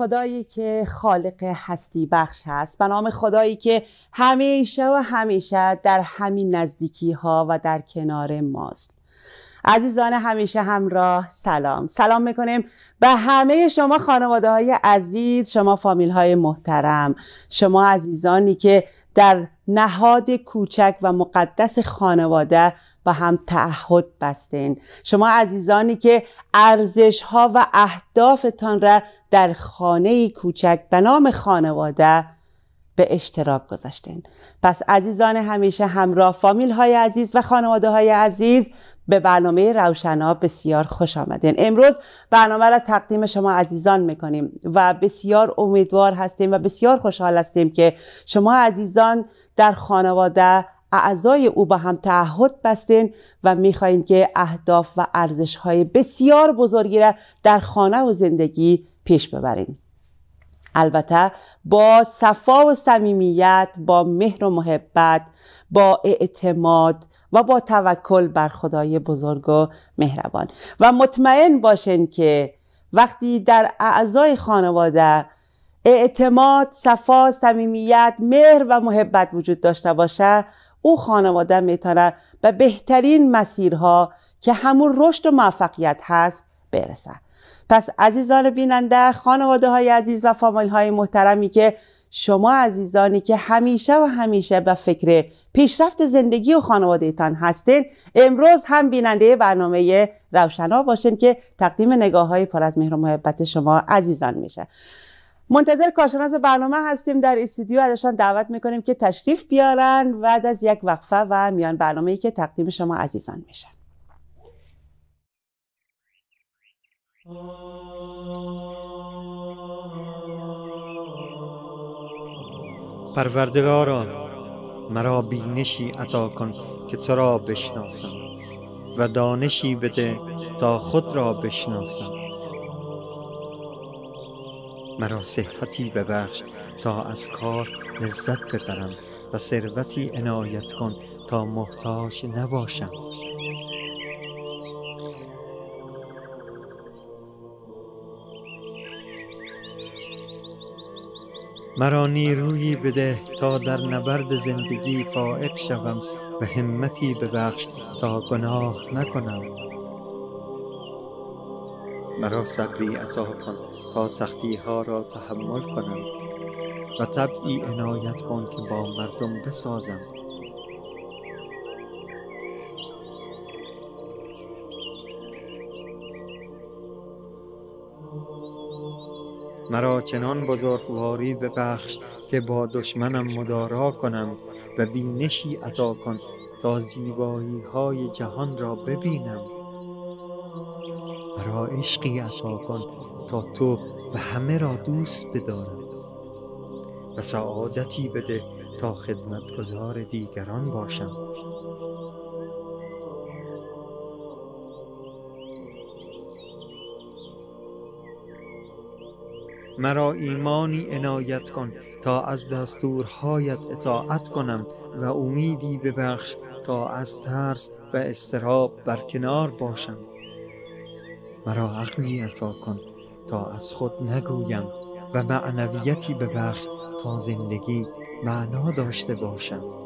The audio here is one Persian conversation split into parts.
خدایی که خالق هستی بخش هست به نام خدایی که همیشه و همیشه در همین نزدیکی ها و در کنار ماست عزیزان همیشه همراه سلام سلام میکنیم به همه شما خانواده های عزیز شما فامیل های محترم شما عزیزانی که در نهاد کوچک و مقدس خانواده و هم تعهد بستین شما عزیزانی که ارزش ها و اهدافتان را در خانه کوچک به نام خانواده به اشتراک گذاشتین پس عزیزان همیشه همراه فامیل های عزیز و خانواده های عزیز به برنامه روشنا بسیار خوش آمدین امروز برنامه را تقدیم شما عزیزان میکنیم و بسیار امیدوار هستیم و بسیار خوشحال هستیم که شما عزیزان در خانواده اعضای او با هم تعهد بستین و میخواین که اهداف و ارزش های بسیار بزرگی را در خانه و زندگی پیش ببرین البته با صفا و صمیمیت با مهر و محبت با اعتماد و با توکل بر خدای بزرگ و مهربان و مطمئن باشین که وقتی در اعضای خانواده اعتماد، صفا، صمیمیت، مهر و محبت وجود داشته باشه او خانواده میتونه به بهترین مسیرها که همون رشد و موفقیت هست برسه پس عزیزان بیننده خانواده های عزیز و فامیل های محترمی که شما عزیزانی که همیشه و همیشه به فکر پیشرفت زندگی و خانوادهتان هستین امروز هم بیننده برنامه روشنا باشین که تقدیم نگاه های پر از مهر و محبت شما عزیزان میشه منتظر کارشناس برنامه هستیم در استودیو ازشان دعوت میکنیم که تشریف بیارن بعد از یک وقفه و میان برنامه ای که تقدیم شما عزیزان میشه. پروردگارا مرا بینشی عطا کن که تو را بشناسم و دانشی بده تا خود را بشناسم مرا صحتی ببخش تا از کار لذت ببرم و ثروتی عنایت کن تا محتاج نباشم مرا نیرویی بده تا در نبرد زندگی فائق شوم و همتی ببخش تا گناه نکنم مرا صبری عطا کن تا سختی ها را تحمل کنم و طبعی عنایت کن که با مردم بسازم مرا چنان بزرگواری ببخش که با دشمنم مدارا کنم و بینشی عطا کن تا زیبایی های جهان را ببینم مرا عشقی عطا کن تا تو و همه را دوست بدارم و سعادتی بده تا خدمتگزار دیگران باشم مرا ایمانی عنایت کن تا از دستورهایت اطاعت کنم و امیدی ببخش تا از ترس و استراب بر کنار باشم مرا عقلی عطا کن تا از خود نگویم و معنویتی ببخش تا زندگی معنا داشته باشم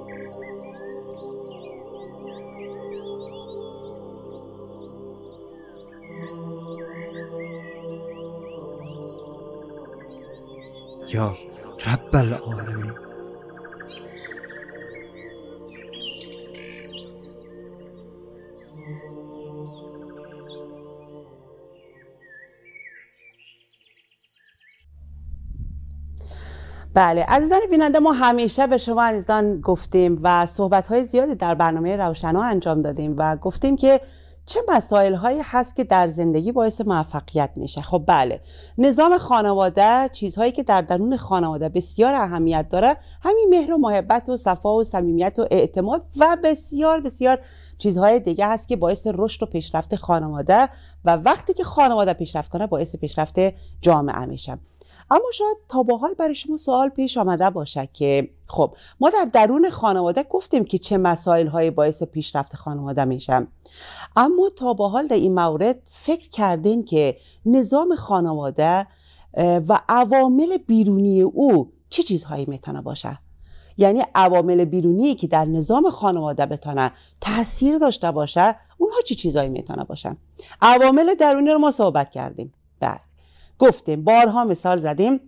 یا رب العالمی بله عزیزان بیننده ما همیشه به شما عزیزان گفتیم و صحبت های زیادی در برنامه روشنا انجام دادیم و گفتیم که چه مسائل هایی هست که در زندگی باعث موفقیت میشه خب بله نظام خانواده چیزهایی که در درون خانواده بسیار اهمیت داره همین مهر و محبت و صفا و صمیمیت و اعتماد و بسیار بسیار چیزهای دیگه هست که باعث رشد و پیشرفت خانواده و وقتی که خانواده پیشرفت کنه باعث پیشرفت جامعه میشه اما شاید تا حال برای شما سوال پیش آمده باشه که خب ما در درون خانواده گفتیم که چه مسائل های باعث پیشرفت خانواده میشن اما تا به حال در این مورد فکر کردین که نظام خانواده و عوامل بیرونی او چه چی چیزهایی میتونه باشه یعنی عوامل بیرونی که در نظام خانواده بتونه تاثیر داشته باشه اونها چه چی چیزهایی میتونه باشن عوامل درونی رو ما صحبت کردیم گفتیم بارها مثال زدیم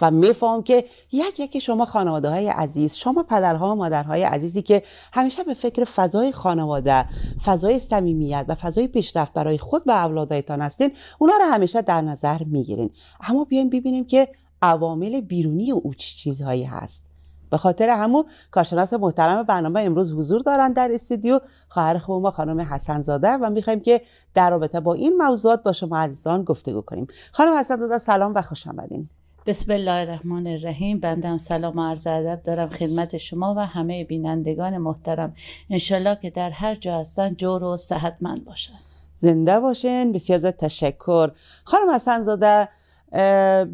و میفهم که یک یک شما خانواده های عزیز شما پدرها و مادرهای عزیزی که همیشه به فکر فضای خانواده فضای صمیمیت و فضای پیشرفت برای خود و اولادایتان هستین اونا رو همیشه در نظر میگیرین اما بیایم ببینیم که عوامل بیرونی او چیزهایی هست به خاطر همو کارشناس محترم برنامه امروز حضور دارن در استودیو خواهر خوب ما خانم حسن زاده و میخوایم که در رابطه با این موضوعات با شما عزیزان گفتگو کنیم خانم حسن زاده سلام و خوش آمدین بسم الله الرحمن الرحیم هم سلام و عرض ادب دارم خدمت شما و همه بینندگان محترم انشالله که در هر جا هستن جور و من باشن زنده باشین بسیار زد تشکر خانم حسن زاده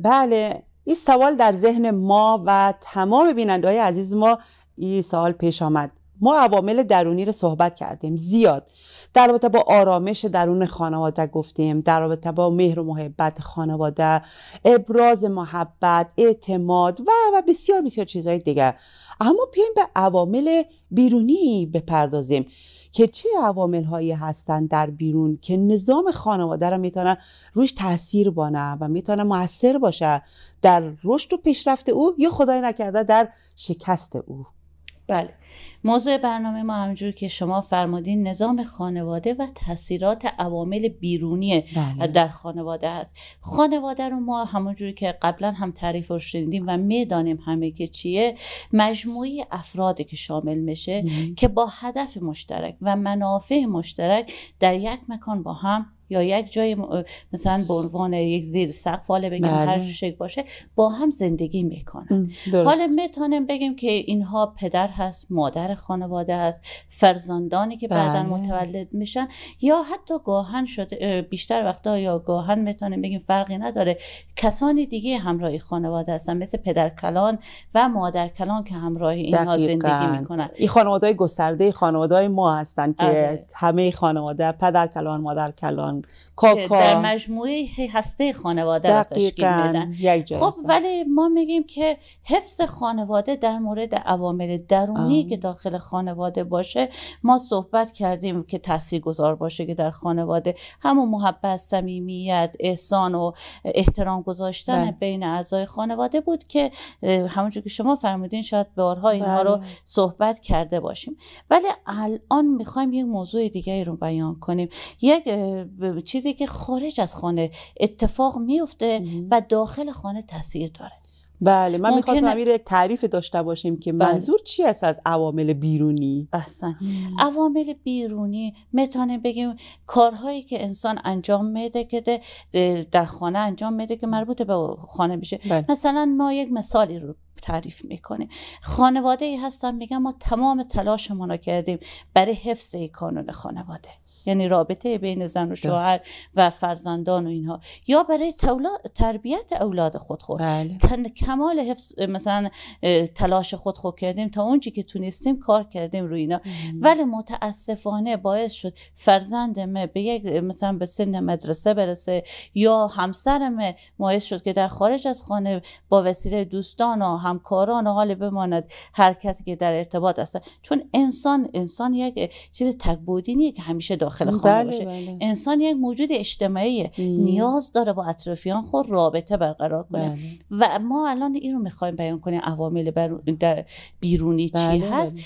بله این سوال در ذهن ما و تمام بیننده های عزیز ما این سوال پیش آمد ما عوامل درونی رو صحبت کردیم زیاد در رابطه با آرامش درون خانواده گفتیم در رابطه با مهر و محبت خانواده ابراز محبت اعتماد و و بسیار بسیار چیزهای دیگر اما بیایم به عوامل بیرونی بپردازیم که چه عوامل هایی هستند در بیرون که نظام خانواده را میتونه روش تاثیر بانه و میتونه موثر باشه در رشد و پیشرفت او یا خدای نکرده در شکست او بله موضوع برنامه ما همجور که شما فرمودین نظام خانواده و تاثیرات عوامل بیرونی بله. در خانواده هست خانواده رو ما همونجوری که قبلا هم تعریف رو شنیدیم و میدانیم همه که چیه مجموعی افراد که شامل میشه که با هدف مشترک و منافع مشترک در یک مکان با هم یا یک جای مثلا به عنوان یک زیر سقف حالا بگیم هر بله. شکل باشه با هم زندگی میکنن حالا میتونیم بگیم که اینها پدر هست مادر خانواده هست فرزندانی که بله. بعدا متولد میشن یا حتی گاهن شده بیشتر وقتا یا گاهن میتونیم بگیم فرقی نداره کسانی دیگه همراه خانواده هستن مثل پدر کلان و مادر کلان که همراه اینها زندگی میکنن این خانواده گسترده خانواده ما هستن که آره. همه خانواده پدر کلان مادر کلان کاکا در مجموعه هسته خانواده را تشکیل میدن خب ولی ما میگیم که حفظ خانواده در مورد عوامل درونی که داخل خانواده باشه ما صحبت کردیم که گذار باشه که در خانواده همون محبت صمیمیت احسان و احترام گذاشتن بله. بین اعضای خانواده بود که همونجور که شما فرمودین شاید بارها اینها بله. رو صحبت کرده باشیم ولی الان میخوایم یک موضوع دیگری رو بیان کنیم یک چیزی که خارج از خانه اتفاق میفته و داخل خانه تاثیر داره بله من میخواستم امیر یک تعریف داشته باشیم که بله. منظور چی است از عوامل بیرونی بحثن عوامل بیرونی میتونه بگیم کارهایی که انسان انجام میده که در خانه انجام میده که مربوط به خانه بشه بله. مثلا ما یک مثالی رو تعریف میکنه خانواده ای هستن میگن ما تمام تلاشمون رو کردیم برای حفظ کانون خانواده یعنی رابطه بین زن و شوهر و فرزندان و اینها یا برای تربیت اولاد خود خود بله. تن کمال حفظ مثلا تلاش خود خود کردیم تا اونجی که تونستیم کار کردیم روی اینا ولی متاسفانه باعث شد فرزندم به یک مثلا به سن مدرسه برسه یا همسرم باعث شد که در خارج از خانه با وسیله دوستان و همکاران حال بماند هر کسی که در ارتباط است چون انسان انسان یک چیز تکبودی نیه که همیشه داخل خانه بله، باشه بله. انسان یک موجود اجتماعیه نیاز داره با اطرافیان خود رابطه برقرار کنه بله. و ما الان این رو میخوایم بیان کنیم عوامل در بیرونی بله چی هست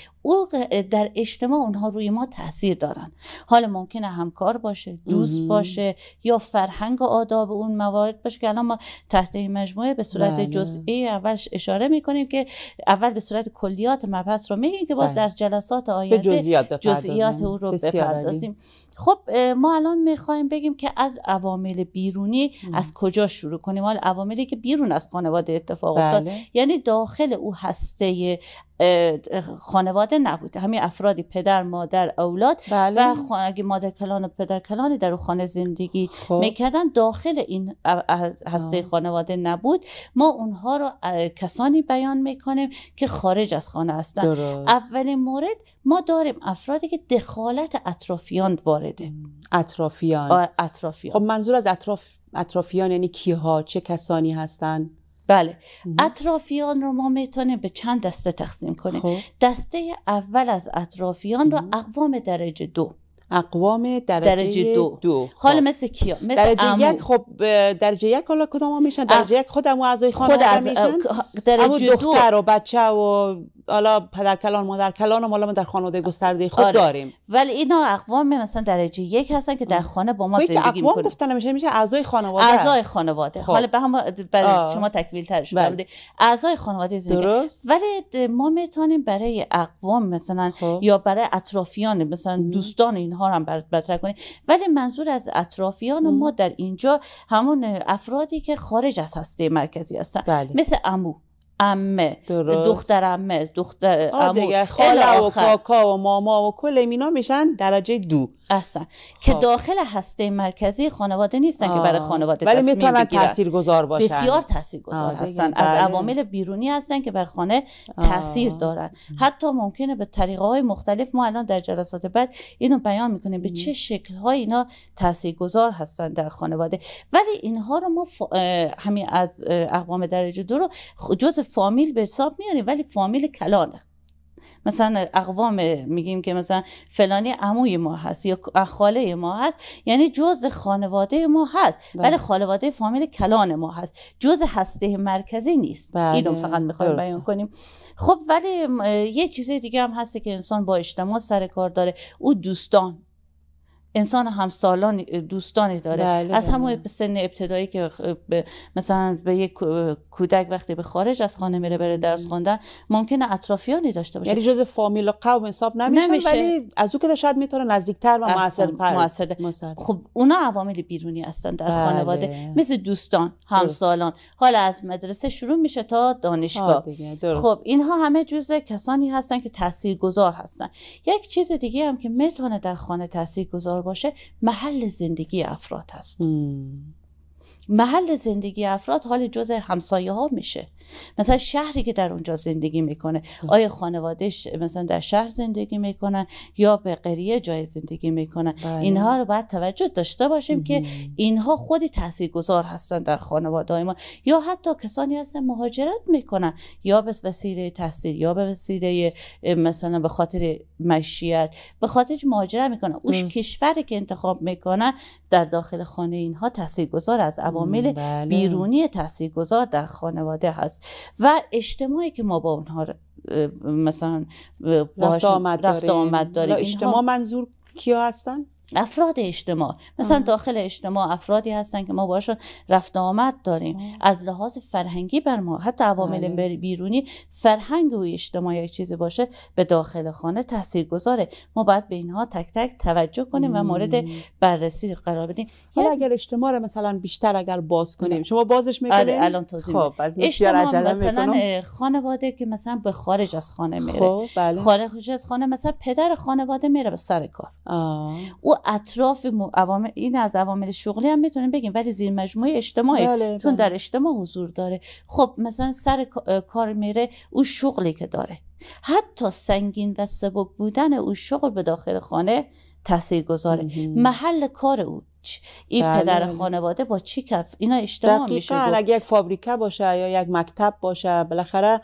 در اجتماع اونها روی ما تاثیر دارن حالا ممکنه همکار باشه دوست باشه یا فرهنگ و آداب اون موارد باشه که الان ما تحت این مجموعه به صورت بله. جزئی اولش اشاره میکنیم که اول به صورت کلیات مبحث رو میگیم که باز بله. در جلسات آینده جزئیات, جزئیات اون رو بپردازیم خب ما الان میخوایم بگیم که از عوامل بیرونی از کجا شروع کنیم حال عواملی که بیرون از خانواده اتفاق افتاد بله. یعنی داخل او هسته خانواده نبود همین افرادی پدر مادر اولاد بله. و اگه مادر کلان و پدر کلانی در خانه زندگی خب. میکردن داخل این هسته خانواده نبود ما اونها رو کسانی بیان میکنیم که خارج از خانه هستن اولین مورد ما داریم افرادی که دخالت اطرافیان وارده اطرافیان اطرافیان خب منظور از اطراف اطرافیان یعنی کیها چه کسانی هستن بله مم. اطرافیان رو ما میتونیم به چند دسته تقسیم کنیم خب. دسته اول از اطرافیان رو اقوام درجه دو اقوام درجه, درجه دو, دو. حالا خب. مثل کیا مثل درجه امو. یک خب درجه یک حالا کدام میشن درجه یک خودم و اعضای خانواده خود میشن درجه دختر و بچه و حالا پدر کلان مادر کلان هم ما در خانواده گسترده خود آره. داریم ولی اینا اقوام مثلا درجه یک هستن که در خانه با ما خب، زندگی میکنن اقوام گفتن میشه میشه اعضای خانواده اعضای خانواده خب. حالا به هم برای شما تکمیل ترش بله. اعضای خانواده زندگی درست ولی ما میتونیم برای اقوام مثلا خب. یا برای اطرافیان مثلا دوستان اینها رو هم بتر کنیم ولی منظور از اطرافیان ما در اینجا همون افرادی که خارج از هسته مرکزی هستن بله. مثل امو امه دختر امه دختر خاله و کاکا و ماما و کل اینا میشن درجه دو اصلا که خب. داخل هسته مرکزی خانواده نیستن که برای خانواده ولی میتونن تاثیرگذار باشن بسیار تاثیرگذار هستن از بله. عوامل بیرونی هستن که بر خانه تاثیر دارن حتی ممکنه به طریقه های مختلف ما الان در جلسات بعد اینو بیان میکنیم به چه شکل های اینا تاثیرگذار هستن در خانواده ولی اینها رو ما همین از اقوام درجه دو رو جز فامیل به حساب میاریم ولی فامیل کلانه مثلا اقوام میگیم که مثلا فلانی عموی ما هست یا خاله ما هست یعنی جز خانواده ما هست بله. ولی خانواده فامیل کلان ما هست جز هسته مرکزی نیست بله. اینو فقط میخوایم بیان کنیم خب ولی یه چیز دیگه هم هست که انسان با اجتماع سر کار داره او دوستان انسان همسالان دوستانی داره بله، از بله. همون سن ابتدایی که مثلا به یک کودک وقتی به خارج از خانه میره بره درس خوندن ممکنه اطرافیانی داشته باشه یعنی جز فامیل و قوم حساب نمیشن نمیشه. ولی از او که شاید میتونه نزدیکتر و موثرتر خب،, خب اونا عوامل بیرونی هستن در بله. خانواده مثل دوستان همسالان حالا از مدرسه شروع میشه تا دانشگاه خب اینها همه جزء کسانی هستن که تاثیرگذار هستن یک چیز دیگه هم که میتونه در خانه تاثیرگذار باشه محل زندگی افراد هست محل زندگی افراد حال جز همسایه ها میشه مثلا شهری که در اونجا زندگی میکنه خب. آیا خانوادهش مثلا در شهر زندگی میکنن یا به قریه جای زندگی میکنن بله. اینها رو باید توجه داشته باشیم که اینها خودی گذار هستن در خانواده ما یا حتی کسانی هستن مهاجرت میکنن یا به وسیله تحصیل یا به وسیله مثلا به خاطر مشیت به خاطر مهاجرت میکنن اوش کشوری که انتخاب میکنن در داخل خانه اینها گذار از عوامل بله. بیرونی تاثیرگذار در خانواده هست و اجتماعی که ما با اونها مثلا آمد داریم, رفت آمد داریم. اجتماع منظور کیا هستن؟ افراد اجتماع مثلا داخل اجتماع افرادی هستن که ما باشون رفت آمد داریم از لحاظ فرهنگی بر ما حتی عوامل بله. بیرونی فرهنگ و اجتماع یک چیزی باشه به داخل خانه تاثیر گذاره ما باید به اینها تک تک توجه کنیم و مورد بررسی قرار بدیم حالا اگر اجتماع را مثلا بیشتر اگر باز کنیم شما بازش آره، میکنید الان توضیح خب، اجتماع مثلا خانواده که مثلا به خارج از خانه میره خب بله. خارج از خانه مثلا پدر خانواده میره به سر کار آه. اطراف این از عوامل شغلی هم میتونیم بگیم ولی زیر مجموعه اجتماعی بله، چون بله. در اجتماع حضور داره خب مثلا سر کار میره او شغلی که داره حتی سنگین و سبک بودن او شغل به داخل خانه تاثیر گذاره محل کار او این بله، پدر خانواده با چی کف اینا اجتماع میشه اگه یک فابریکه باشه یا یک مکتب باشه بالاخره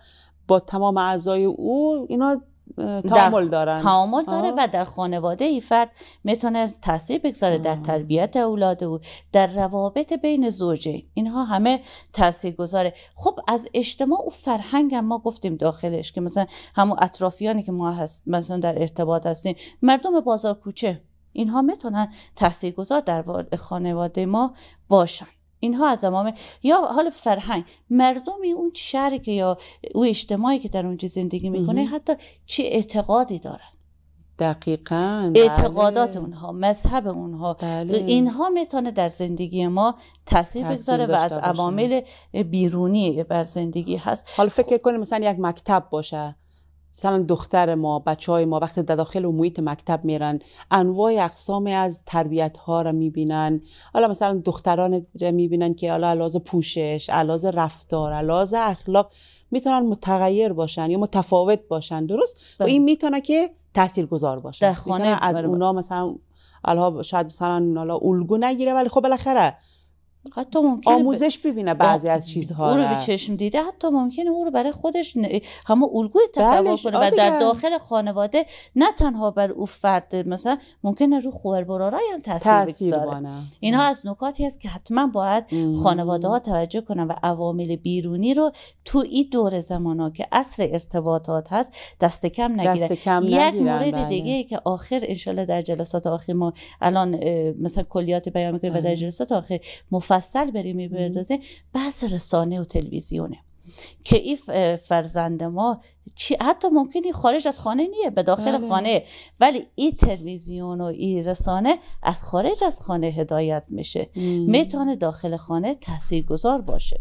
با تمام اعضای او اینا تعامل دارن تعامل داره و در خانواده ای فرد میتونه تاثیر بگذاره در تربیت اولاد او در روابط بین زوجه اینها همه تاثیر گذاره خب از اجتماع و فرهنگ هم ما گفتیم داخلش که مثلا همون اطرافیانی که ما هست مثلا در ارتباط هستیم مردم بازار کوچه اینها میتونن تاثیرگذار در خانواده ما باشن اینها از امام یا حال فرهنگ مردمی اون شهری که یا او اجتماعی که در اونجا زندگی میکنه حتی چه اعتقادی دارن دقیقا اعتقادات بله. اونها مذهب اونها بله. اینها میتونه در زندگی ما تاثیر بگذاره و از عوامل بیرونی بر زندگی هست حالا فکر خب مثلا یک مکتب باشه مثلا دختر ما بچه های ما وقتی در داخل و محیط مکتب میرن انواع اقسام از تربیت ها رو میبینن حالا مثلا دختران را میبینن که حالا علاوه پوشش علاوه رفتار علاوه اخلاق میتونن متغیر باشن یا متفاوت باشن درست و این بله. میتونه که تحصیل گذار باشن در خانه از اونا مثلا شاید مثلا الگو نگیره ولی خب بالاخره حتی ممکنه آموزش ببینه بعضی از چیزها رو به چشم دیده حتی ممکنه او رو برای خودش همه الگوی تصور بله، کنه و در داخل خانواده نه تنها بر او فرد مثلا ممکنه رو خوهر برارای هم تاثیر بگذاره اینها از نکاتی است که حتما باید خانواده ها توجه کنن و عوامل بیرونی رو تو این دور ها که اصر ارتباطات هست دست کم نگیرن دست یک مورد بله. دیگه که آخر انشالله در جلسات آخر ما الان مثلا کلیات بیان میکنیم و در جلسات آخر مفصل مفصل بریم میبردازه بحث رسانه و تلویزیونه که این فرزند ما چی حتی ممکنی خارج از خانه نیه به داخل بله. خانه ولی این تلویزیون و این رسانه از خارج از خانه هدایت میشه میتونه داخل خانه تاثیرگذار باشه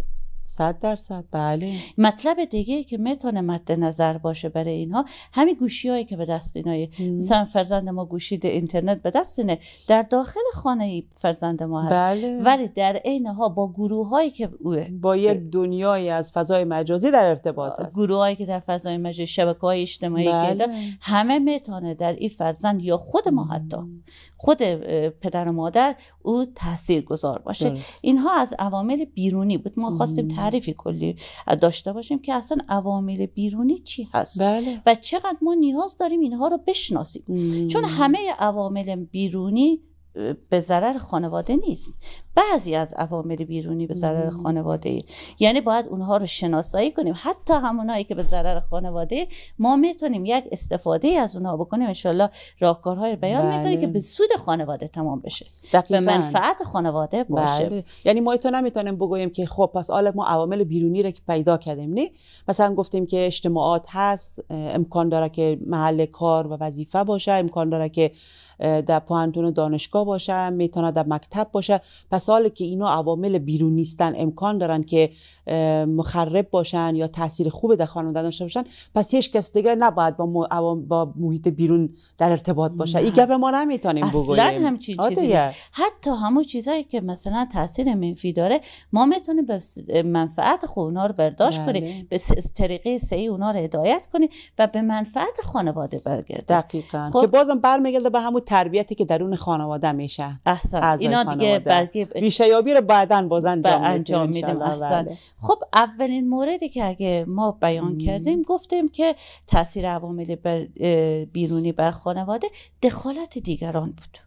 صد درصد بله مطلب دیگه که میتونه مد نظر باشه برای اینها همین گوشی هایی که به دست اینا مثلا فرزند ما گوشی اینترنت به دست اینه در داخل خانه فرزند ما هست بله. ولی در عین ها با گروه هایی که اوه. با یک دنیای از فضای مجازی در ارتباط است گروه هایی که در فضای مجازی شبکه های اجتماعی بله. همه میتونه در این فرزند یا خود ما حتی خود پدر و مادر او تاثیر باشه اینها از عوامل بیرونی بود ما خواستیم تعریفی کلی داشته باشیم که اصلا عوامل بیرونی چی هست بله. و چقدر ما نیاز داریم اینها رو بشناسیم مم. چون همه عوامل بیرونی به ضرر خانواده نیست بعضی از عوامل بیرونی به ضرر خانواده ای. یعنی باید اونها رو شناسایی کنیم حتی همونایی که به ضرر خانواده ما میتونیم یک استفاده از اونها بکنیم انشالله راهکارهای بیان بله. میکنیم که به سود خانواده تمام بشه دقیقاً. به منفعت خانواده باشه بله. یعنی ما تو نمیتونیم بگوییم که خب پس حالا ما عوامل بیرونی رو که پیدا کردیم نه مثلا گفتیم که اجتماعات هست امکان داره که محل کار و وظیفه باشه امکان داره که در پوانتون دانشگاه باشه میتونه در مکتب باشه پس ساله که اینا عوامل بیرون نیستن امکان دارن که مخرب باشن یا تاثیر خوب در خانواده داشته باشن پس هیچ کس دیگه نباید با, مو... با محیط بیرون در ارتباط باشه این گپ ما نمیتونیم بگوییم اصلا همچین چیزی حتی همون چیزایی که مثلا تاثیر منفی داره ما میتونیم به منفعت خود اونا رو برداشت بله. کنیم به طریقه صحیح اونا رو هدایت کنیم و به منفعت خانواده برگرده دقیقاً خب... که بازم برمیگرده به همون تربیتی که درون خانواده میشه احسن اینا دیگه ریشه یابی رو بعدا بازن به انجام میدیم احسن بله. خب اولین موردی که اگه ما بیان کردیم گفتیم که تاثیر عوامل بیرونی بر خانواده دخالت دیگران بود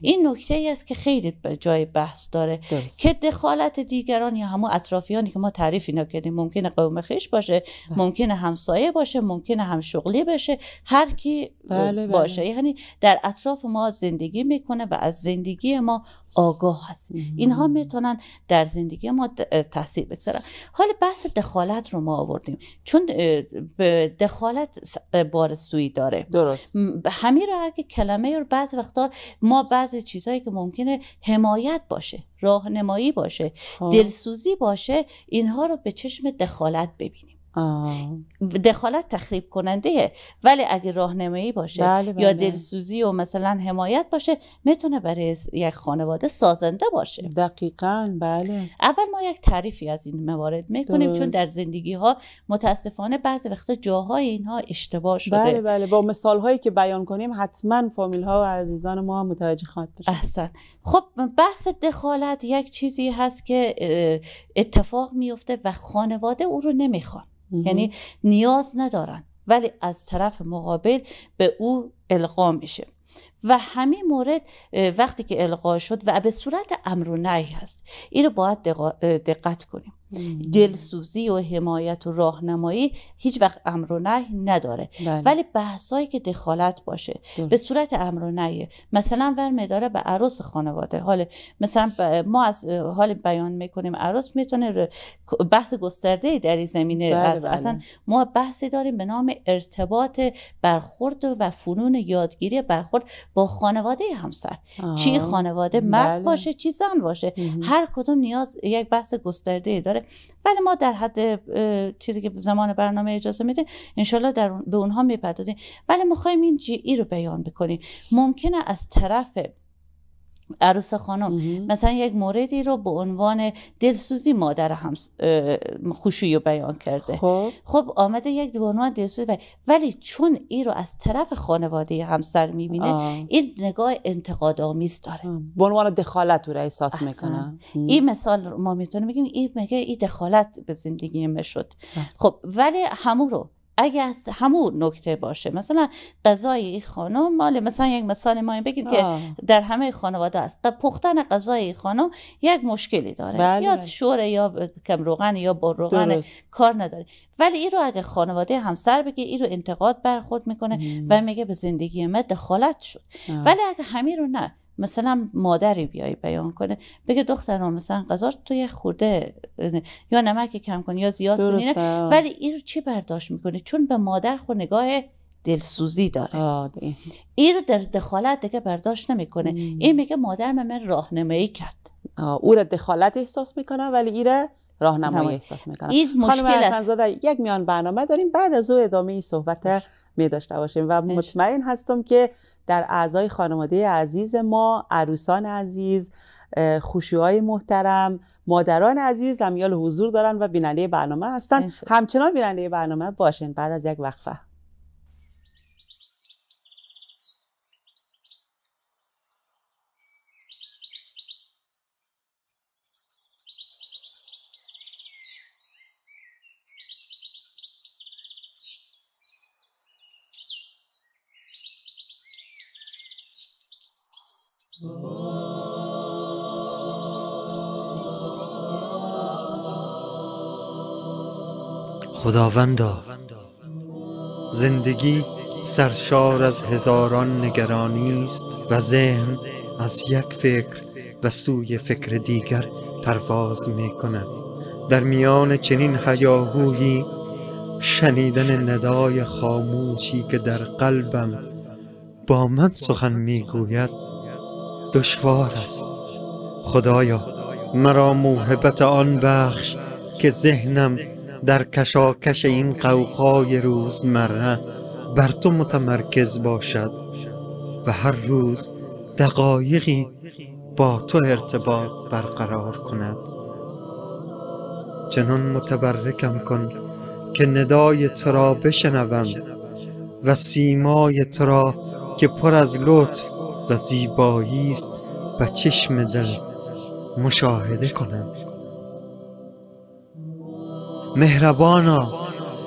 این نکته ای است که خیلی جای بحث داره که دخالت دیگران یا همون اطرافیانی که ما اینا کردیم ممکنه قوم خیش باشه بله. ممکنه همسایه باشه ممکنه هم شغلی باشه هر کی بله، بله. باشه یعنی در اطراف ما زندگی میکنه و از زندگی ما آگاه هستیم اینها میتونن در زندگی ما تاثیر بگذارن حال بحث دخالت رو ما آوردیم چون دخالت بارسویی داره درست همین رو اگه کلمه رو بعض وقتا ما بعضی چیزهایی که ممکنه حمایت باشه راهنمایی باشه خب. دلسوزی باشه اینها رو به چشم دخالت ببینیم دخالت تخریب کننده ولی اگه راهنمایی باشه بله، بله. یا دلسوزی و مثلا حمایت باشه میتونه برای یک خانواده سازنده باشه دقیقا بله اول ما یک تعریفی از این موارد میکنیم چون در زندگی ها متاسفانه بعضی وقتا جاهای اینها اشتباه شده بله بله با مثال هایی که بیان کنیم حتما فامیل ها و عزیزان ما متوجه خواهد بشن خب بحث دخالت یک چیزی هست که اتفاق میفته و خانواده او رو نمیخوان یعنی نیاز ندارن ولی از طرف مقابل به او القا میشه و همین مورد وقتی که القا شد و به صورت امر و نهی هست این رو باید دقت کنیم دلسوزی و حمایت و راهنمایی هیچ وقت امر و نهی نداره بله. ولی بحثایی که دخالت باشه به صورت امر و نهی مثلا ور مداره به عروس خانواده حال مثلا ما از حال بیان میکنیم عروس میتونه بحث گسترده در این زمینه از بله،, بله. اصلا ما بحثی داریم به نام ارتباط برخورد و فنون یادگیری برخورد با خانواده همسر چی خانواده مرد بله. باشه چی زن باشه هر کدوم نیاز یک بحث گسترده داره ولی ما در حد چیزی که زمان برنامه اجازه میده انشالله در به اونها میپردازیم ولی میخوایم این جی ای رو بیان بکنیم ممکنه از طرف عروس خانم مثلا یک موردی رو به عنوان دلسوزی مادر هم خوشویو بیان کرده خب, خب آمده یک عنوان دلسوزی ولی چون این رو از طرف خانواده همسر میبینه این نگاه انتقاد آمیز داره به عنوان دخالت رو احساس میکنه این مثال ما میتونیم بگیم این مگه این دخالت به زندگی من شد خب ولی همون رو اگه از همون نکته باشه مثلا غذای خانم مال مثلا یک مثال ما بگیم که در همه خانواده است پختن غذای خانم یک مشکلی داره بله. یا بله. شوره یا کم روغن یا با روغن کار نداره ولی این رو اگه خانواده همسر بگه این رو انتقاد برخورد میکنه و میگه به زندگی ما دخالت شد ولی اگه همین رو نه مثلا مادری بیای بیان کنه بگه دخترم مثلا غذا تو یه خورده یا نمک کم کن یا زیاد کنی ولی اینو چی برداشت میکنه چون به مادر خود نگاه دلسوزی داره ای آره. این رو در دخالت دیگه برداشت نمیکنه این میگه مادر من من راهنمایی کرد او را دخالت احساس میکنه ولی ایره راهنمایی احساس میکنه این مشکل است یک میان برنامه داریم بعد از او ادامه این صحبت می داشته باشیم و مطمئن هستم که در اعضای خانواده عزیز ما عروسان عزیز خوشوهای محترم مادران عزیز امیال حضور دارن و بیننده برنامه هستن همچنان بیننده برنامه باشین بعد از یک وقفه خداوندا زندگی سرشار از هزاران نگرانی است و ذهن از یک فکر و سوی فکر دیگر پرواز می کند در میان چنین حیاهویی شنیدن ندای خاموشی که در قلبم با من سخن میگوید دشوار است خدایا مرا موهبت آن بخش که ذهنم در کشاکش این قوقای روزمره بر تو متمرکز باشد و هر روز دقایقی با تو ارتباط برقرار کند چنان متبرکم کن که ندای تو را بشنوم و سیمای تو را که پر از لطف و زیبایی است و چشم دل مشاهده کنم مهربانا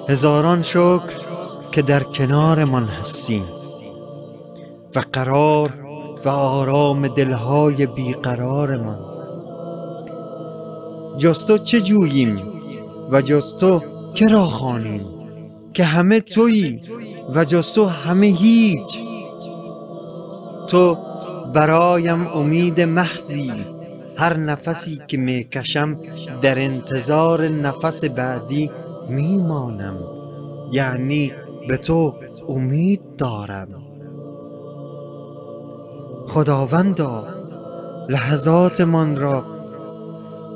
هزاران شکر که در کنارمان هستیم و قرار و آرام دلهای بیقرارمان جز تو چه جوییم و جستو تو که خانیم که همه تویی و جستو همه هیچ تو برایم امید محضی هر نفسی که میکشم در انتظار نفس بعدی میمانم یعنی به تو امید دارم خداوندا لحظات من را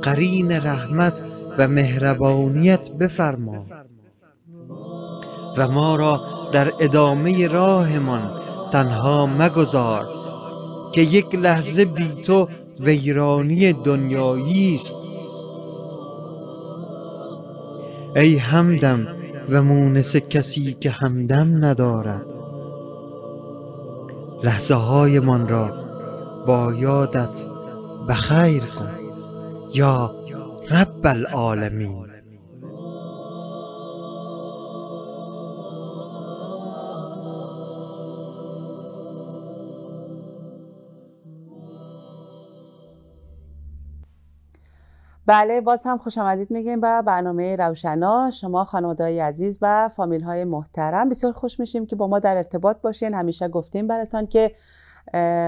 قرین رحمت و مهربانیت بفرما و ما را در ادامه راهمان تنها مگذار که یک لحظه بی تو ویرانی دنیایی است ای همدم و مونس کسی که همدم ندارد لحظه های من را با یادت بخیر کن یا رب العالمین بله باز هم خوش آمدید میگیم به برنامه روشنا شما خانواده عزیز و فامیل های محترم بسیار خوش میشیم که با ما در ارتباط باشین همیشه گفتیم براتان که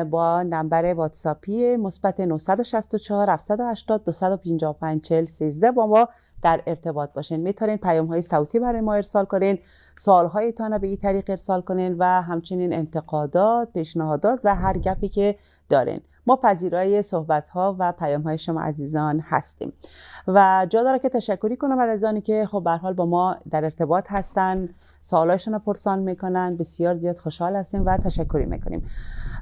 با نمبر واتساپی مثبت 964 780 255 40 با ما در ارتباط باشین میتونین پیام های صوتی برای ما ارسال کنین سوال هایتان به این طریق ارسال کنین و همچنین انتقادات پیشنهادات و هر گپی که دارین ما پذیرای صحبت ها و پیام های شما عزیزان هستیم و جا داره که تشکری کنم از آنی که خب به حال با ما در ارتباط هستن سوالاشون رو پرسان میکنن بسیار زیاد خوشحال هستیم و تشکری میکنیم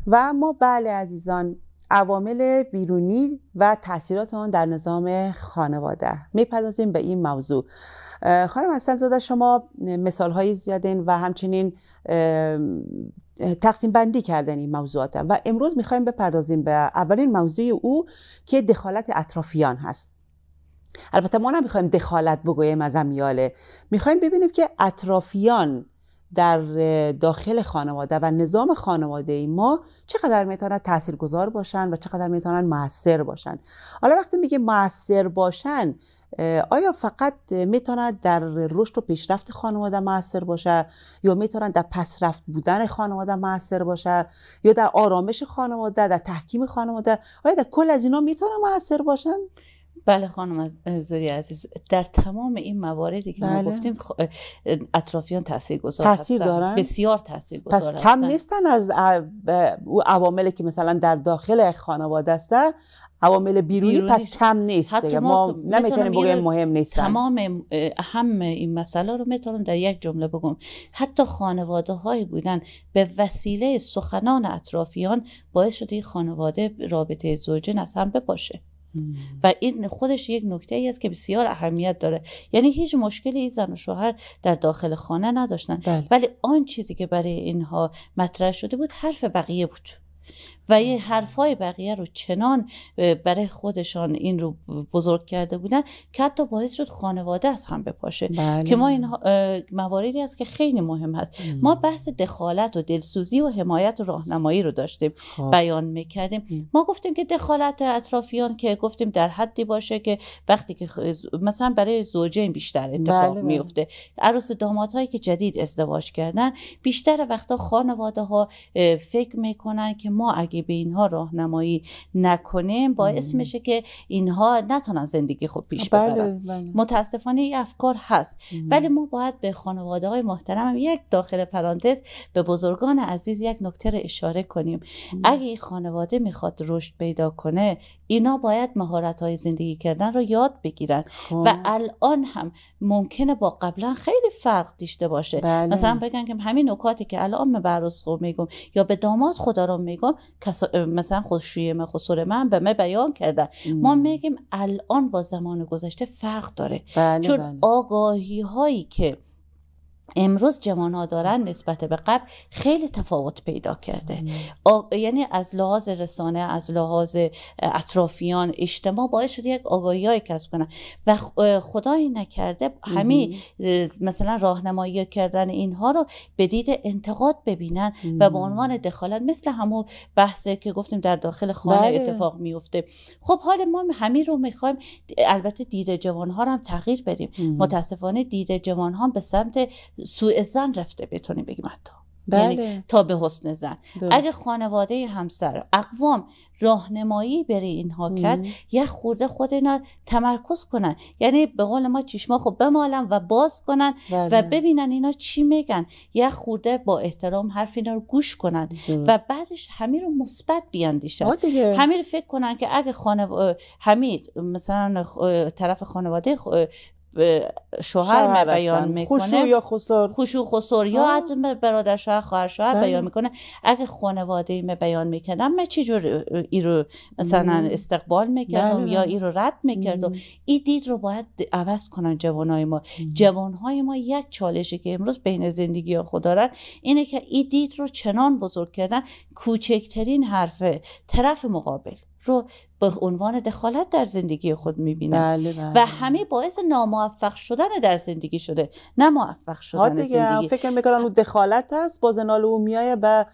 و ما بله عزیزان عوامل بیرونی و تاثیرات آن در نظام خانواده میپردازیم به این موضوع خانم حسن زاده شما مثال های زیادین و همچنین تقسیم بندی کردن این موضوعات و امروز میخوایم بپردازیم به اولین موضوع او که دخالت اطرافیان هست البته ما نمیخوایم دخالت بگویم از امیاله میخوایم ببینیم که اطرافیان در داخل خانواده و نظام خانواده ای ما چقدر میتونن تاثیرگذار باشن و چقدر میتونن موثر باشن حالا وقتی میگه موثر باشن آیا فقط میتونن در رشد و پیشرفت خانواده موثر باشه یا میتونن در پسرفت بودن خانواده موثر باشه یا در آرامش خانواده در تحکیم خانواده آیا در کل از اینا میتونن موثر باشن؟ بله خانم زوری عزیز در تمام این مواردی که بله. ما گفتیم اطرافیان تاثیر گذار تأثیر دارن؟ بسیار تاثیر گذار پس کم نیستن از عواملی که مثلا در داخل خانواده است عوامل بیرونی, پس کم نیست ما, نمیتونیم بگیم مهم نیستن تمام هم این مسئله رو میتونم در یک جمله بگم حتی خانواده هایی بودن به وسیله سخنان اطرافیان باعث شده این خانواده رابطه زوجه از هم بپاشه و این خودش یک نکته ای است که بسیار اهمیت داره یعنی هیچ مشکلی این زن و شوهر در داخل خانه نداشتن بله. ولی آن چیزی که برای اینها مطرح شده بود حرف بقیه بود و این های بقیه رو چنان برای خودشان این رو بزرگ کرده بودن که حتی باعث شد خانواده از هم بپاشه بله. که ما این مواردی است که خیلی مهم هست ما بحث دخالت و دلسوزی و حمایت و راهنمایی رو داشتیم خب. بیان میکردیم ما گفتیم که دخالت اطرافیان که گفتیم در حدی باشه که وقتی که مثلا برای این بیشتر بله، اتفاق بله میفته عروس دامادهایی که جدید ازدواج کردن بیشتر وقتا خانواده ها فکر میکنن که ما اگه اگه به اینها راهنمایی نکنیم باعث میشه که اینها نتونن زندگی خوب پیش بله، ببرن بله. متاسفانه این افکار هست ولی ما باید به خانواده های محترم یک داخل پرانتز به بزرگان عزیز یک نکته رو اشاره کنیم اگه خانواده میخواد رشد پیدا کنه اینا باید مهارت های زندگی کردن رو یاد بگیرن خب. و الان هم ممکنه با قبلا خیلی فرق داشته باشه بله. مثلا بگن که همین نکاتی که الان به عروس خب میگم یا به داماد خدا رو میگم مثلا خودشوی من خسور من به من بیان کردن ما میگیم الان با زمان گذشته فرق داره بله، چون بله. آگاهی هایی که امروز جوان ها دارن نسبت به قبل خیلی تفاوت پیدا کرده یعنی از لحاظ رسانه از لحاظ اطرافیان اجتماع باعث شده یک آگاهی های کسب کنن و خدایی نکرده همین مثلا راهنمایی کردن اینها رو به دید انتقاد ببینن و به عنوان دخالت مثل همون بحثی که گفتیم در داخل خانه بله. اتفاق میفته خب حال ما همین رو میخوایم البته دید جوان ها رو هم تغییر بدیم متاسفانه دید جوان ها به سمت سوء زن رفته بتونیم بگیم حتی یعنی بله. تا به حسن زن اگه خانواده همسر اقوام راهنمایی بره اینها کرد یا خورده خود اینا تمرکز کنن یعنی به قول ما چشما خب بمالن و باز کنن و بله. ببینن اینا چی میگن یا خورده با احترام حرف اینا رو گوش کنن و بعدش همه رو مثبت بیاندیشن همین رو فکر کنن که اگه خانو... مثلا طرف خانواده به شوهر, بیان میکنه خوشو یا خسر خوشو خسر یا برادر شوهر خواهر شوهر بله. بیان میکنه اگه خانواده می بیان میکردم من چه جور ای رو مثلا استقبال میکردم بله، یا بله. ای رو رد میکردم این دید رو باید عوض کنن جوانهای ما جوانهای ما یک چالشی که امروز بین زندگی خود دارن اینه که این دید رو چنان بزرگ کردن کوچکترین حرف طرف مقابل رو به عنوان دخالت در زندگی خود میبینه بله،, بله و همه باعث ناموفق شدن در زندگی شده نه موفق شدن دیگه. زندگی فکر میکنن اون دخالت هست باز نال او میایه و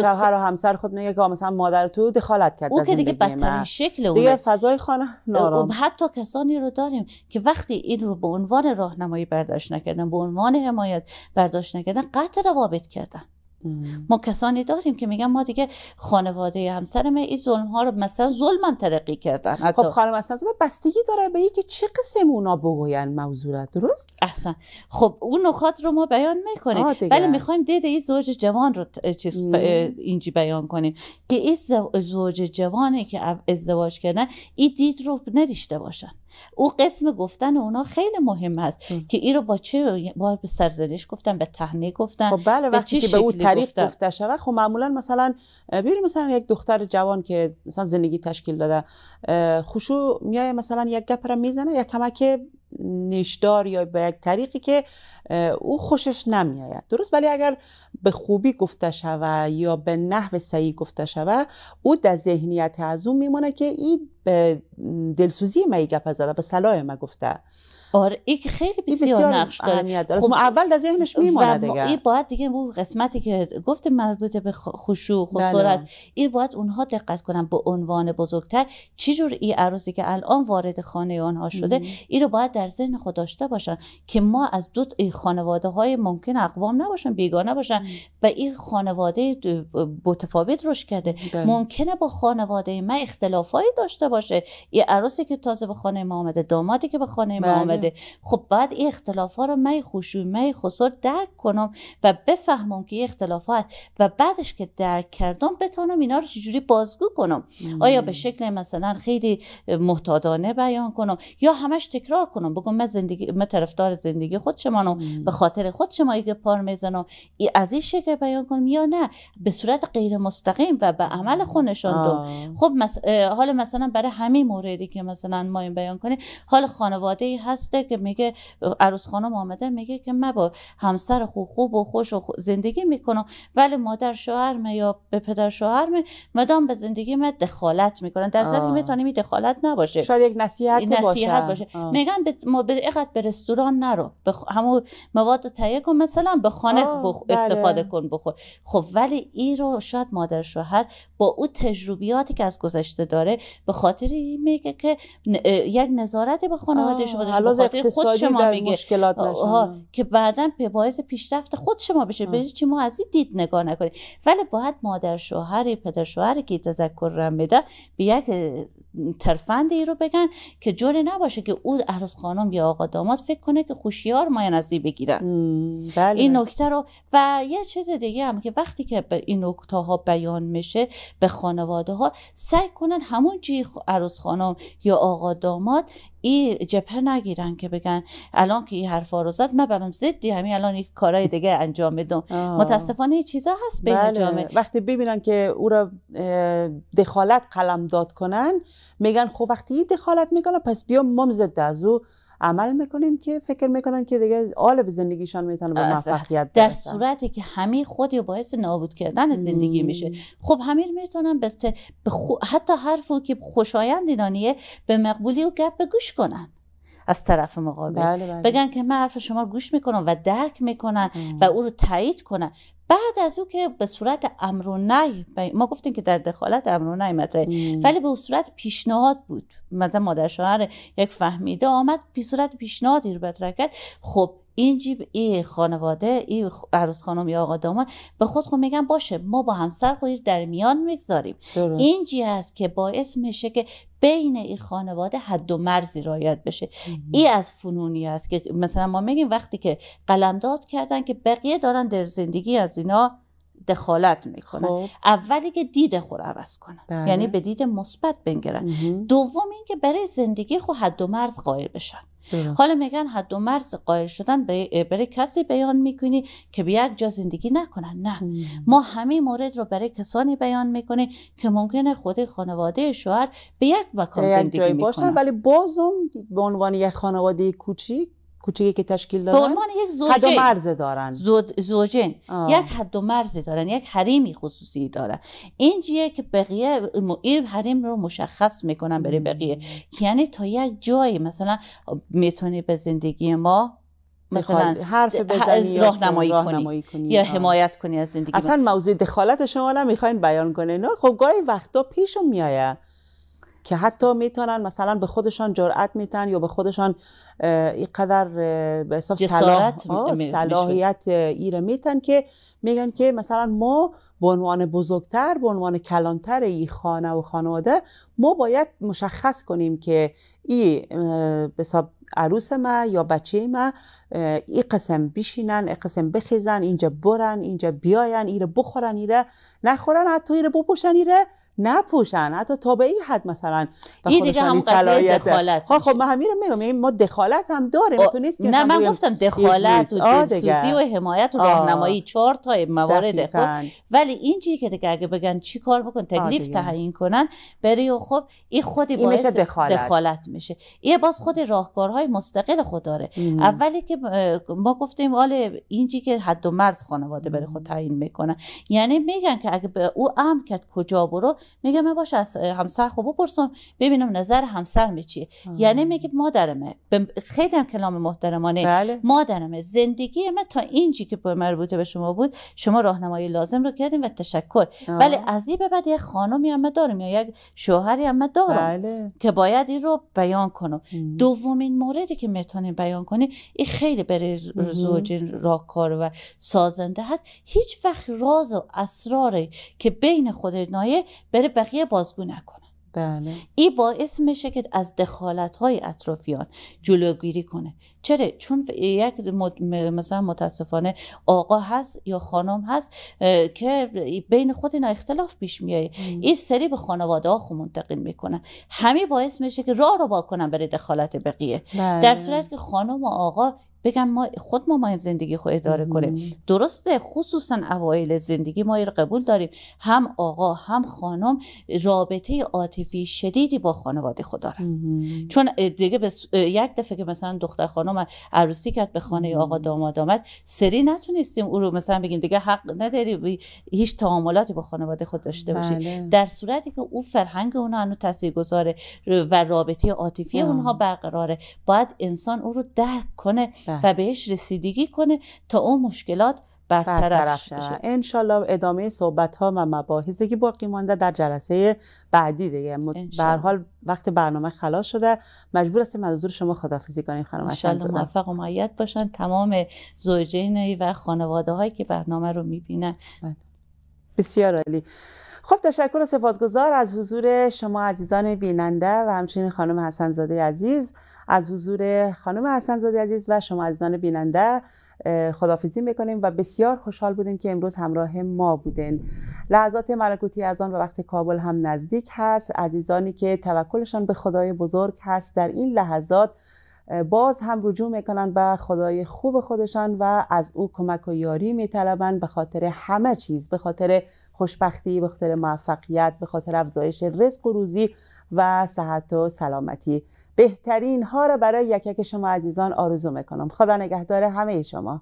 شوهر و همسر خود میگه که مثلا مادر تو دخالت کرد او که دیگه بدترین شکل دیگه فضای خانه نارام حتی کسانی رو داریم که وقتی این رو به عنوان راهنمایی برداشت نکردن به عنوان حمایت برداشت نکردن قطع روابط کردن ما کسانی داریم که میگن ما دیگه خانواده ما این ظلم ها رو مثلا ظلمم ترقی کردن خب حتی خب خانم اصلا بستگی داره به اینکه چه قسم اونا بگوین موضوع درست اصلا خب اون نکات رو ما بیان میکنیم ولی میخوایم دید این زوج جوان رو چیز ب... اینجی بیان کنیم که این زوج جوانی که ازدواج کردن این دید رو ندیشته باشن او قسم گفتن اونا خیلی مهم هست که ای رو با چه با سرزنش گفتن به تهنه گفتن خب بله وقتی به, که به او تعریف گفته شود خب معمولا مثلا ببین مثلا یک دختر جوان که مثلا زندگی تشکیل داده خوشو میای مثلا یک گپ را میزنه یا کمک نشدار یا به یک طریقی که او خوشش نمیآید درست ولی اگر به خوبی گفته شود یا به نحو صحیح گفته شود او در ذهنیت از اون میمونه که این به دلسوزی ما گپ زده به صلاح ما گفته آره این خیلی بسیار, بسیار نقش داره خب، اول در ذهنش میمونه دیگه این باید دیگه اون قسمتی که گفت مربوط به خشوع خسور بله. است این باید اونها دقت کنن به عنوان بزرگتر چی جور این عروسی که الان وارد خانه آنها شده این رو باید در ذهن خود داشته باشن که ما از دو خانواده های ممکن اقوام نباشن بیگانه باشن و این خانواده متفاوت روش کرده بله. ممکنه با خانواده من اختلافایی داشته باشه این عروسی که تازه به خانه ما آمده دامادی که به خانه ما بله. خب بعد این اختلاف ها رو من من خسار درک کنم و بفهمم که این اختلاف هست و بعدش که درک کردم بتونم اینا رو چجوری بازگو کنم آیا به شکل مثلا خیلی محتادانه بیان کنم یا همش تکرار کنم بگم من زندگی من طرفدار زندگی خود به خاطر خود شما که پار میزنم از این شکل بیان کنم یا نه به صورت غیر مستقیم و به عمل خود نشان خب حال مثلا برای همین موردی که مثلا ما این بیان کنیم حال خانواده هست گفته که میگه عروس خانم آمده میگه که من با همسر خوب خوب و خوش و زندگی میکنم ولی مادر شوهرم یا به پدر می مدام به زندگی من دخالت میکنن در صورتی که میتونیم دخالت نباشه شاید یک نصیحت, نصیحت باشه, باشه. میگن به ما به به رستوران نرو بخ... همو مواد تهیه کن مثلا به خانه بخ... بله. استفاده کن بخور خب ولی ای رو شاید مادر شوهر با او تجربیاتی که از گذشته داره به خاطر میگه که یک نظارت به خانواده شما داشته از اقتصادی خود شما در مشکلات نشه که بعدا به باعث پیشرفت خود شما بشه به چی ما از این دید نگاه نکنیم ولی باید مادر شوهر پدر شوهر که تذکر را میده به یک ترفند ای رو بگن که جوری نباشه که او عروس خانم یا آقا داماد فکر کنه که خوشیار ماین از بگیرن بله. این نکته رو و یه چیز دیگه هم که وقتی که به این نکته ها بیان میشه به خانواده ها سعی کنن همون جی عروس خانم یا آقا داماد ای جبهه نگیرن که بگن الان که این حرفا رو زد من برام زدی همین الان یک کارهای دیگه انجام میدم متاسفانه این چیزا هست بین بله. جامعه وقتی ببینن که او را دخالت قلم داد کنن میگن خب وقتی دخالت میکنه پس بیا مام ضد از او عمل میکنیم که فکر میکنن که دیگه آل به زندگیشان میتونن به موفقیت در صورتی که همه خودی یا باعث نابود کردن زندگی میشه خب همین میتونن به بخو... حتی حرفو که خوشایند به مقبولی و گپ گوش کنن از طرف مقابل بله بله. بگن که من حرف شما گوش میکنم و درک میکنن و او رو تایید کنن بعد از او که به صورت نهی ما گفتیم که در دخالت نهی مطرحه ولی به صورت پیشنهاد بود مثلا مادر شوهر یک فهمیده آمد به صورت پیشنهادی رو مطرح کرد خب این جیب این خانواده ای عروس خانم یا آقا داماد به خود خود میگن باشه ما با همسر خود در میان میگذاریم این جی هست که باعث میشه که بین این خانواده حد و مرزی رایت بشه این از فنونی است که مثلا ما میگیم وقتی که قلمداد کردن که بقیه دارن در زندگی از اینا دخالت میکنن خب. اولی که دید خود عوض کنن بله. یعنی به دید مثبت بنگرن دوم اینکه برای زندگی خود حد و مرز قائل بشن حالا میگن حد و مرز قائل شدن برای کسی بیان میکنی که به یک جا زندگی نکنن نه ما همه مورد رو برای کسانی بیان میکنیم که ممکنه خود خانواده شوهر به یک مکان زندگی میکنن ولی بازم به عنوان یک خانواده کوچیک کوچیکی که تشکیل دارن به عنوان یک زوجه حد و مرز دارن زوجین یک حد و مرز دارن یک حریمی خصوصی دارن اینجیه که بقیه این حریم رو مشخص میکنن برای بقیه یعنی تا یک جایی مثلا میتونی به زندگی ما مثلا حرف بزنی راه کنی. کنی یا حمایت کنی از زندگی اصلا موضوع دخالت شما نمیخواین بیان کنه نه خب گاهی وقتا پیشو میایه که حتی میتونن مثلا به خودشان جرأت میتن یا به خودشان اینقدر به حساب صلاح صلاحیت ایره میتن که میگن که مثلا ما به عنوان بزرگتر به عنوان کلانتر ای خانه و خانواده ما باید مشخص کنیم که ای حساب عروس ما یا بچه ما این قسم بشینن این قسم بخیزن اینجا برن اینجا بیاین ایره بخورن ایره نخورن حتی ایره بپوشن ایره نپوشن حتی تا به این حد مثلا این دیگه هم قضیه دخالت خب خب من همین رو میگم یعنی ما دخالت هم داره تو نیست که نه من گفتم دخالت و دلسوزی و حمایت و راهنمایی چهار تا موارد خب ولی این چیزی که دیگه اگه بگن چی کار بکن تکلیف تعیین کنن بری و خب این خودی باعث دخالت. دخالت میشه این باز خود راهکارهای مستقل خود داره اولی که ما گفتیم آل این چیزی که حد و مرز خانواده برای خود تعیین میکنن یعنی میگن که اگه به او امر کرد کجا برو میگه من باش از همسر خوب بپرسم ببینم نظر همسر می چیه یعنی آه. یعنی میگه مادرمه خیلی هم کلام محترمانه بله. مادرمه زندگی من تا اینجی که مربوطه به شما بود شما راهنمایی لازم رو کردیم و تشکر ولی از این به بعد یک خانمی هم دارم یا یک شوهری هم دارم بله. که باید این رو بیان کنم دومین موردی که میتونیم بیان کنیم این خیلی برای زوج راهکار و سازنده هست هیچ وقت راز و اسراری که بین خود نایه بره بقیه بازگو نکنه بله. این باعث میشه که از دخالت های اطرافیان جلوگیری کنه چرا چون یک مثلا متاسفانه آقا هست یا خانم هست که بین خود اینا اختلاف پیش میایه این سری به خانواده ها منتقل میکنن همه باعث میشه که راه رو باکنن برای دخالت بقیه بله. در صورت که خانم و آقا بگم ما خود ما مایم زندگی خود اداره کنیم درسته خصوصا اوایل زندگی ما رو قبول داریم هم آقا هم خانم رابطه عاطفی شدیدی با خانواده خود دارن چون دیگه بس... یک دفعه که مثلا دختر خانم عروسی کرد به خانه آقا داماد آمد سری نتونستیم او رو مثلا بگیم دیگه حق نداری هیچ تعاملاتی با خانواده خود داشته باشی بله. در صورتی که او فرهنگ اونها تاثیر گذاره و رابطه عاطفی اونها برقراره باید انسان او رو درک کنه بله. بله. و بهش رسیدگی کنه تا اون مشکلات برطرف شده انشالله ادامه صحبت ها و مباحثی که باقی مانده در جلسه بعدی دیگه به حال وقت برنامه خلاص شده مجبور هستیم از حضور شما خدافزی کنیم خانم انشالله موفق و معید باشن تمام زوجین و خانواده هایی که برنامه رو میبینن بله. بسیار عالی خب تشکر و سپاسگزار از حضور شما عزیزان بیننده و همچنین خانم حسنزاده عزیز از حضور خانم حسنزاده عزیز و شما عزیزان بیننده خدافزی میکنیم و بسیار خوشحال بودیم که امروز همراه ما بودن لحظات ملکوتی از آن و وقت کابل هم نزدیک هست عزیزانی که توکلشان به خدای بزرگ هست در این لحظات باز هم رجوع میکنن به خدای خوب خودشان و از او کمک و یاری میطلبند به خاطر همه چیز به خاطر خوشبختی به خاطر موفقیت به خاطر افزایش رزق و روزی و صحت و سلامتی بهترین ها را برای یک یک شما عزیزان آرزو میکنم خدا نگهدار همه شما